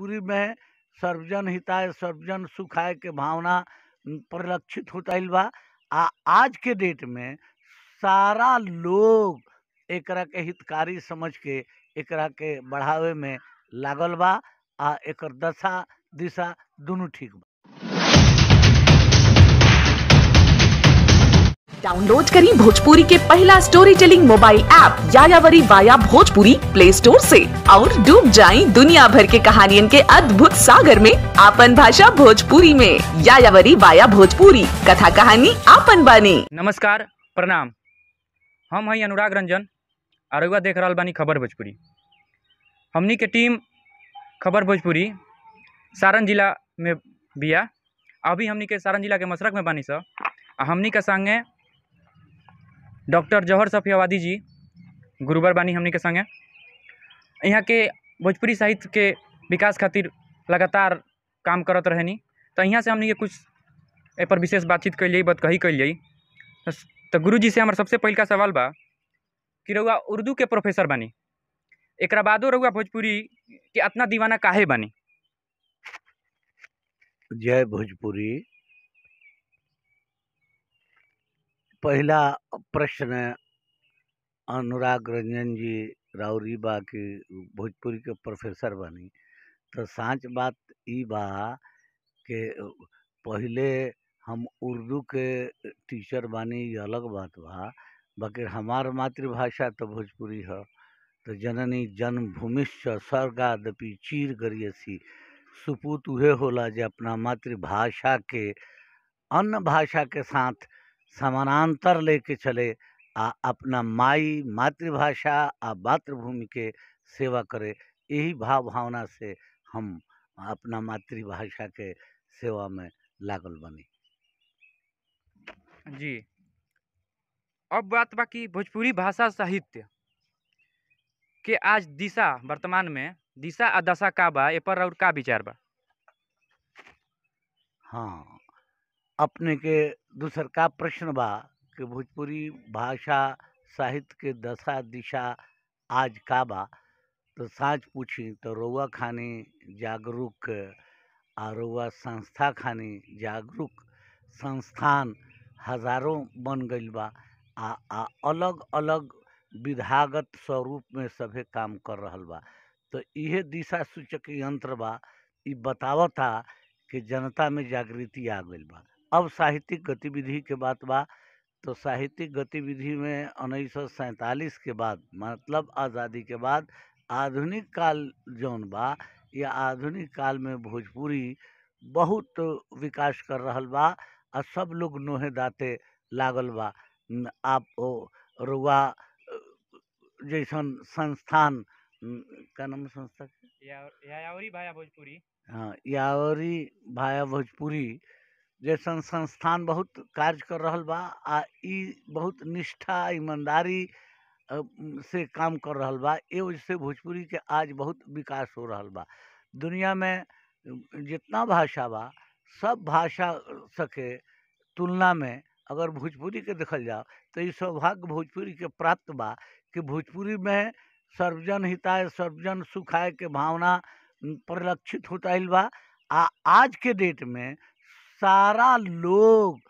भोजपुरी में सर्वजन हिताय सर्वजन सुखाय के भावना परिलक्षित होता बा आ आज के डेट में सारा लोग एक के हितकारी समझ के एक के बढ़ावे में लागल बा आ एक दशा दिशा दोनों ठीक बा डाउनलोड करें भोजपुरी के पहला storytelling mobile app Yayavari via Bhojpuri play store से और डूब जाएं दुनिया भर के कहानियों के अद्भुत सागर में आपन भाषा भोजपुरी में यायावरी वाया भोजपुरी कथा कहानी आपन बानी नमस्कार प्रणाम हम हई अनुराग रंजन आरुआ देख रहा बानी खबर भोजपुरी हमनी के टीम खबर भोजपुरी सारण जिला में बिया अभी हमनी के सारण जिला के मशरक में बानी सर हमनी के संगे डॉक्टर जौहर सफियावादी जी गुरुवर बानी हमने के संगे यहाँ के भोजपुरी साहित्य के विकास खातिर लगातार काम करत रहनी तो यहाँ से हमने के कुछ ए पर विशेष बातचीत कैलिए बतकही कैलिए तो गुरु जी से हमारे सबसे पहल सवाल बा कि रउआ उर्दू के प्रोफेसर बनी एक बादो रउआ भोजपुरी के इतना दीवाना काहे बनी जय भोजपुरी पहला प्रश्न अनुराग रंजन जी राउरी बा के भोजपुरी के प्रोफेसर बनी तो साँच बात ई बा के पहले हम उर्दू के टीचर बनी ये अलग बात बा बाकी हमार मातृभाषा तो भोजपुरी है तो जननी जन्मभूमिश्च स्वर्गादपि चीर गरियसी सुपूत उहे होला जो अपना मातृभाषा के अन्य भाषा के साथ समानांतर लेके चले आ अपना माई मातृभाषा आ मातृभूमि के सेवा करे यही भाव भावना से हम अपना मातृभाषा के सेवा में लागल बनी जी अब बात बाकी भोजपुरी भाषा साहित्य के आज दिशा वर्तमान में दिशा आ दशा का बा पर और का विचार बा हाँ अपने के दूसर का प्रश्न बा कि भोजपुरी भाषा साहित्य के दशा दिशा आज का बा तो साँच पूछी तो रउआ खानी जागरूक आ रउआ संस्था खानी जागरूक संस्थान हजारों बन गई बा आ, आ अलग अलग विधागत स्वरूप में सभी काम कर रहा बा तो यह दिशा सूचक यंत्र बा बतावता कि जनता में जागृति आ गई बा अब साहित्यिक गतिविधि के बात बा तो साहित्यिक गतिविधि में उन्नीस सौ सैंतालीस के बाद मतलब आज़ादी के बाद आधुनिक काल जौन बा या आधुनिक काल में भोजपुरी बहुत विकास कर रहल बा आ सब लोग नोहे दाते लागल बा आप रुआ जैसन संस्थान का नाम संस्था या भाया भोजपुरी हाँ यावरी भाया भोजपुरी जैसन संस्थान बहुत कार्य कर रहा बा आ बहुत निष्ठा ईमानदारी से काम कर रहा बा ये वजह से भोजपुरी के आज बहुत विकास हो रहा बा दुनिया में जितना भाषा बा सब भाषा सके तुलना में अगर भोजपुरी के देखल जाओ तो ये सौभाग्य भोजपुरी के प्राप्त बा कि भोजपुरी में सर्वजन हिताय सर्वजन सुखाय के भावना परिलक्षित होता बा आ आज के डेट में सारा लोग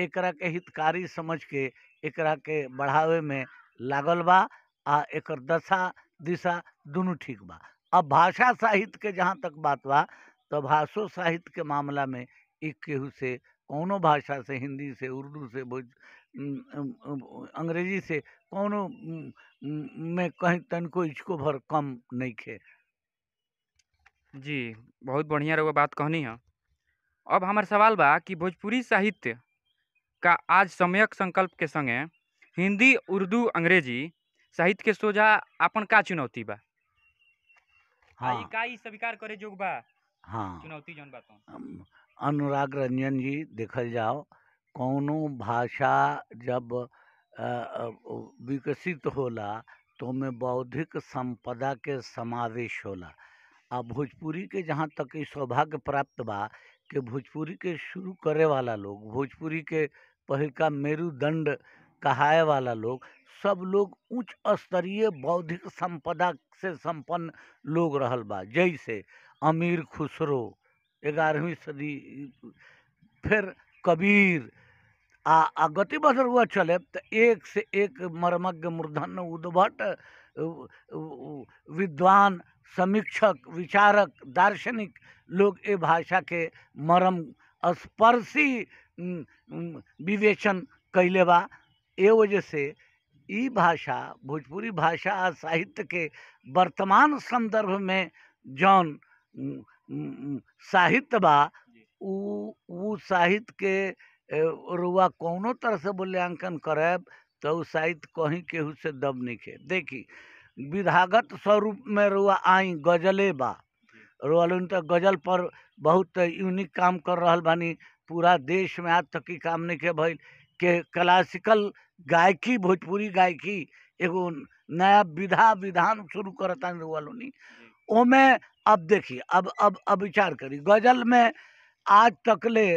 एक के हितकारी समझ के एक के बढ़ावे में लागल बा आ एक दशा दिशा दोनों ठीक बा अब भाषा साहित्य के जहाँ तक बात बा तो भाषो साहित्य के मामला में एक केहू से कौनो भाषा से हिंदी से उर्दू से भोज अंग्रेजी से कौनो में कहीं तनको इचको भर कम नहीं खे जी बहुत बढ़िया रहो बात कहनी है अब हमारे सवाल बा कि भोजपुरी साहित्य का आज समयक संकल्प के संगे हिंदी उर्दू अंग्रेजी साहित्य के सोझा अपन का चुनौती बा हाँ स्वीकार करे जोग बा हाँ चुनौती जन बात तो। अनुराग रंजन जी देखल जाओ कौनो भाषा जब विकसित होला तो में बौद्धिक संपदा के समावेश होला आ भोजपुरी के जहाँ तक सौभाग्य प्राप्त बा कि भोजपुरी के शुरू करे वाला लोग भोजपुरी के पहल का मेरुदंड कहाए वाला लोग सब लोग उच्च स्तरीय बौद्धिक संपदा से संपन्न लोग रहल बा जैसे अमीर खुसरो ग्यारहवीं सदी फिर कबीर आ, आ गति बदल हुआ चले तो एक से एक मर्मज्ञ मूर्धन उद्भट विद्वान समीक्षक विचारक दार्शनिक लोग ये भाषा के मरम स्पर्शी विवेचन कैले बा वजह से ई भाषा भोजपुरी भाषा आ साहित्य के वर्तमान संदर्भ में जौन साहित्य बा साहित्य के रुआ कौनो तरह से मूल्यांकन करब तो शायद कहीं केहू से दब नहीं खे देखी विधागत स्वरूप में रुआ आई गजले बा रोअल तो गजल पर बहुत यूनिक काम कर रहा बानी पूरा देश में आज तक की काम नहीं के भइल के क्लासिकल गायकी भोजपुरी गायकी एगो नया विधा विधान शुरू करता रोअलोनी ओमें अब देखी अब अब अब विचार करी गजल में आज तक ले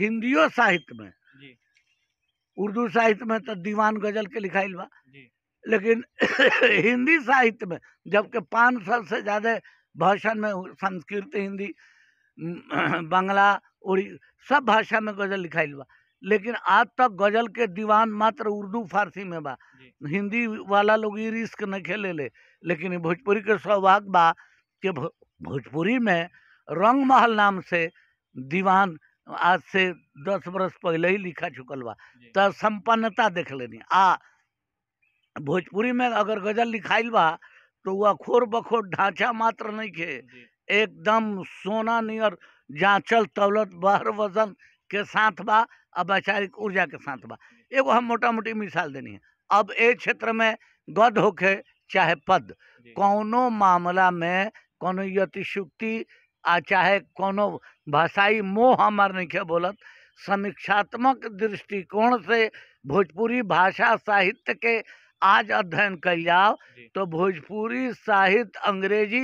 हिंदियों साहित्य में उर्दू साहित्य में तो दीवान गजल के लिखाइल बा लेकिन हिंदी साहित्य में जबकि पाँच साल से ज़्यादा भाषण में संस्कृत हिंदी बांग्ला उड़ी सब भाषा में गजल लिखाइल बा लेकिन आज तक गजल के दीवान मात्र उर्दू फारसी में बा हिंदी वाला लोग ये रिस्क न खेले ले लेकिन भोजपुरी के सौभाग्य बा कि भोजपुरी में रंग महल नाम से दीवान आज से दस बरस पहले ही लिखा चुकल बा तो संपन्नता देख लेनी आ भोजपुरी में अगर गजल लिखाइल बा तो वह खोर बखोर ढांचा मात्र नहीं के एकदम सोना नियर जांचल तौलत बहर वजन के साथ बा वैचारिक ऊर्जा के साथ बा एगो हम मोटा मोटी मिसाल देनी है अब ए क्षेत्र में गद होके चाहे पद कौनो मामला में कौन यतिशुक्ति आ चाहे कोनो भाषाई मोह हमार नहीं बोलत समीक्षात्मक दृष्टिकोण से भोजपुरी भाषा साहित्य के आज अध्ययन कल जाओ तो भोजपुरी साहित्य अंग्रेजी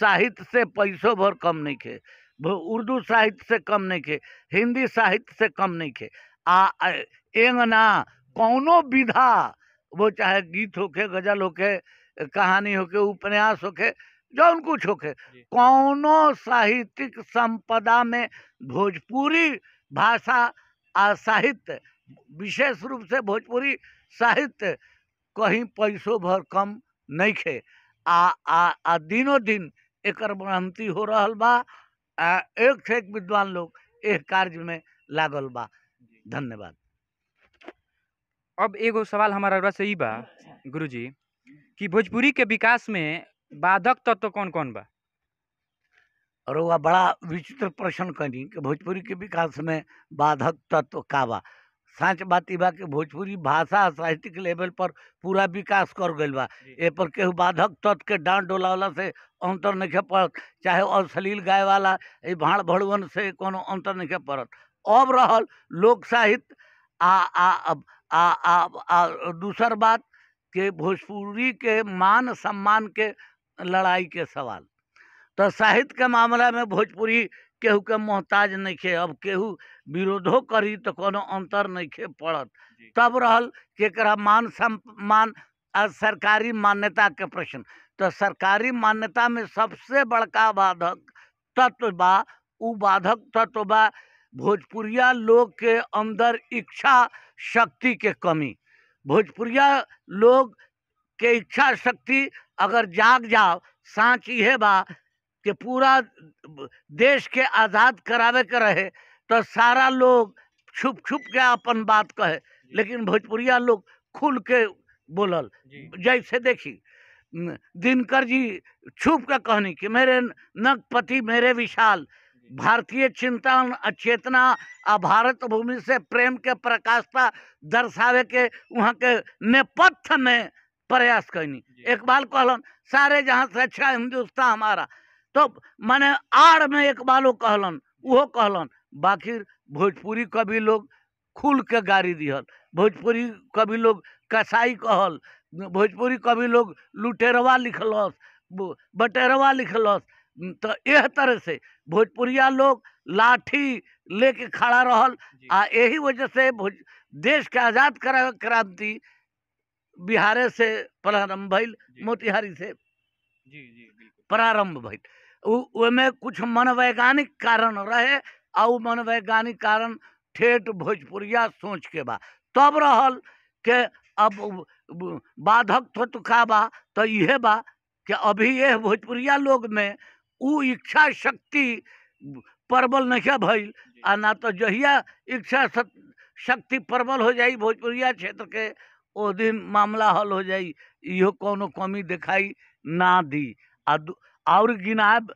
साहित्य से पैसों भर कम नहीं खे उर्दू साहित्य से कम नहीं खे हिंदी साहित्य से कम नहीं खे आ एंगना कौनो विधा वो चाहे गीत होके गजल होके कहानी होके उपन्यास होके जौन कुछ होके कौनो साहित्यिक संपदा में भोजपुरी भाषा आ साहित्य विशेष रूप से भोजपुरी साहित्य कहीं पैसों भर कम नहीं खे आ आ, आ दिनों दिन एक भ्रांति हो रहा बा एक से एक विद्वान लोग एक कार्य में लागल बा धन्यवाद अब एगो सवाल हमारा से ही बा अच्छा। गुरुजी हम्म। कि भोजपुरी के विकास में बाधक तत्व तो कौन कौन बा और वह बड़ा विचित्र प्रश्न करी कि भोजपुरी के विकास में बाधक तत्व तो का बा साँच बात बा कि भोजपुरी भाषा साहित्यिक लेवल पर पूरा विकास कर गए बा ए पर केहू बाधक तत्व के डांट डोलावला से अंतर नहीं पड़त चाहे अश्लील गाय वाला भाड़ भड़वन से कोनो अंतर नहीं पड़त अब रहल लोक साहित्य आ आ आ, आ, आ, आ दूसर बात के भोजपुरी के मान सम्मान के लड़ाई के सवाल तो साहित्य के मामला में भोजपुरी केहू के मोहताज नहीं खे अब केहू विरोधो करी तो कोनो अंतर नहीं खे पड़त तब रहल केकरा मान सम्मान आ सरकारी मान्यता के प्रश्न तो सरकारी मान्यता में सबसे बड़का बाधक तत्व बा उ बाधक तत्व बा भोजपुरिया लोग के अंदर इच्छा शक्ति के कमी भोजपुरिया लोग के इच्छा शक्ति अगर जाग जाओ साँच ये बा कि पूरा देश के आज़ाद करावे के रहे तो सारा लोग छुप छुप के अपन बात कहे लेकिन भोजपुरिया लोग खुल के बोलल जैसे देखी दिनकर जी छुप के कहनी कि मेरे नगपति मेरे विशाल भारतीय चिंतन चेतना आ भारत भूमि से प्रेम के प्रकाशता दर्शावे के वहाँ के नेपथ्य में प्रयास कनी इकबाल कहलन सारे जहाँ से अच्छा हिंदुस्तान हमारा तो मैंने आड़ में इकबालो कहलन वो कहलन बाकी भोजपुरी कवि लोग खुल के गारी दिहल भोजपुरी कवि लोग कसाई कहल भोजपुरी कवि लोग लुटेरवा लिखलस बटेरवा लिखलस तो यह तरह से भोजपुरिया लोग लाठी लेके खड़ा रहल आ यही वजह से भोज देश के आज़ाद करा क्रांति बिहारे से प्रारंभ मोतिहारी से प्रारंभ भइल कुछ मनोवैज्ञानिक कारण रहे आ मनोवैज्ञानिक कारण ठेठ भोजपुरिया सोच के बा तब रहल के अब बाधक तत्व का बा तो यह बा कि अभी यह भोजपुरिया लोग में उ इच्छा शक्ति प्रबल नहीं भइल आ ना तो जहिया इच्छा शक्ति प्रबल हो जाए भोजपुरिया क्षेत्र के ओ दिन मामला हल हो जाए इो को कमी दिखाई ना दी आ और गिनाब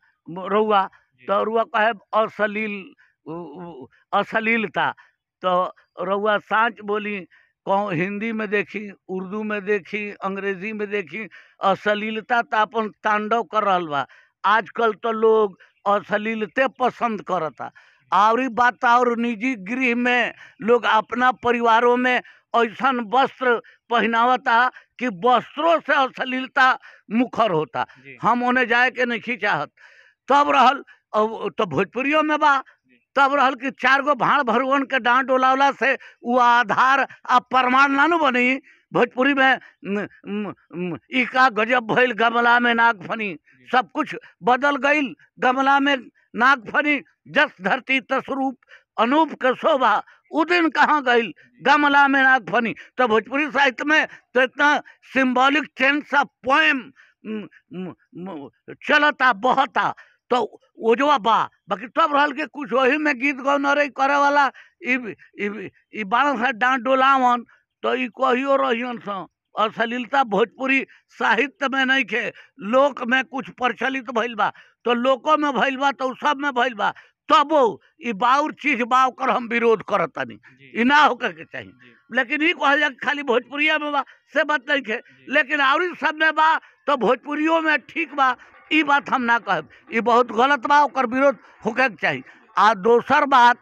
रउआ तो रुआ कहे असलील असलीलता तो रउआ साँच बोली कहूँ हिंदी में देखी उर्दू में देखी अंग्रेजी में देखी अश्लीलता तो अपन तांडव कर रहा बा आजकल तो लोग अश्लीलते पसंद करता और बात और निजी गृह में लोग अपना परिवारों में ऐसा वस्त्र पहनावता कि वस्त्रों से अश्लीलता मुखर होता हम उन्हें जाए के नहीं खींचाहत तब रहल तो भोजपुरियों में बा तब रहल कि चार गो भाड़ भरुवन के डांट डोलावला से वो आधार आ प्रमाण ना नु बनी भोजपुरी में इका गजब भैल गमला में नाग फनी सब कुछ बदल गई गमला में नाग फनी जस धरती तस्वरूप अनूप के शोभा उस दिन कहाँ गई गमला में नाग फनी तो भोजपुरी साहित्य में तो इतना सिंबॉलिक सेंस ऑफ पोएम चलता बहता तो ओजवा बा बाकी तब रहा के कुछ वही में गीत रही करे वाला बारह सा डांट डोलावन तो कहियो रहियन सा अश्लीलता भोजपुरी साहित्य में नहीं खे लोक में कुछ प्रचलित भैल बा तो लोको में भैल बा तो सब में भैल बा तब तो बाउर चीज बाव कर हम विरोध करतनी ना होकर के चाहिए लेकिन ये कहल जाए खाली भोजपुरिया में बा से बात नहीं है लेकिन और सब में बा तो भोजपुरियों में ठीक बा ये बात हम ना कह ये बहुत गलत बा और विरोध होकर चाहिए आ दोसर बात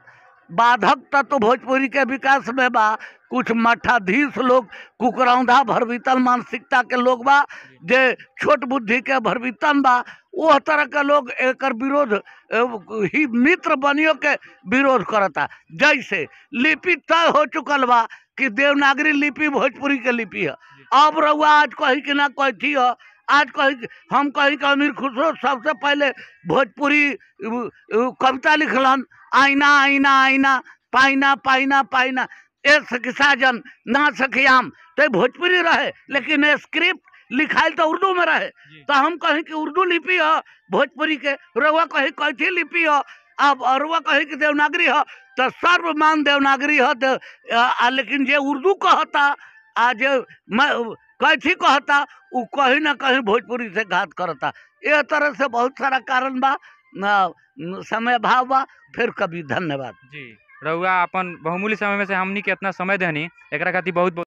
बाधक तत्व तो भोजपुरी के विकास में बा कुछ मठाधीश लोग कुकरौंधा भरवितल मानसिकता के लोग बा जे छोट बुद्धि के भरवितन बा ओह तरह के लोग एक विरोध ही मित्र बनियो के विरोध करता जैसे लिपि तय हो चुकल बा कि देवनागरी लिपि भोजपुरी के लिपि है अब रउआ आज कही कि ना कहती है आज कही हम कही कि अमीर खुसरो सबसे पहले भोजपुरी कविता लिखलन आईना आईना आईना पाइना पाइना पाइना ए सखी साजन ना सखियाम तो भोजपुरी रहे लेकिन स्क्रिप्ट लिखाई तो उर्दू में रहे तो हम कहें कि उर्दू लिपि हो भोजपुरी के रहुआ कहे कैथी लिपि हो अब अरुआ कहे कि देवनागरी हो तो सर्वमान देवनागरी हो तो लेकिन जो उर्दू कहता आज कैथी कहता उ कहीं ना कहीं भोजपुरी से घात करता इस तरह से बहुत सारा कारण बा समय भाव बा फिर कभी धन्यवाद जी रउआ अपन बहुमूल्य समय में से हमनी के इतना समय देनी एक खातिर बहुत, बहुत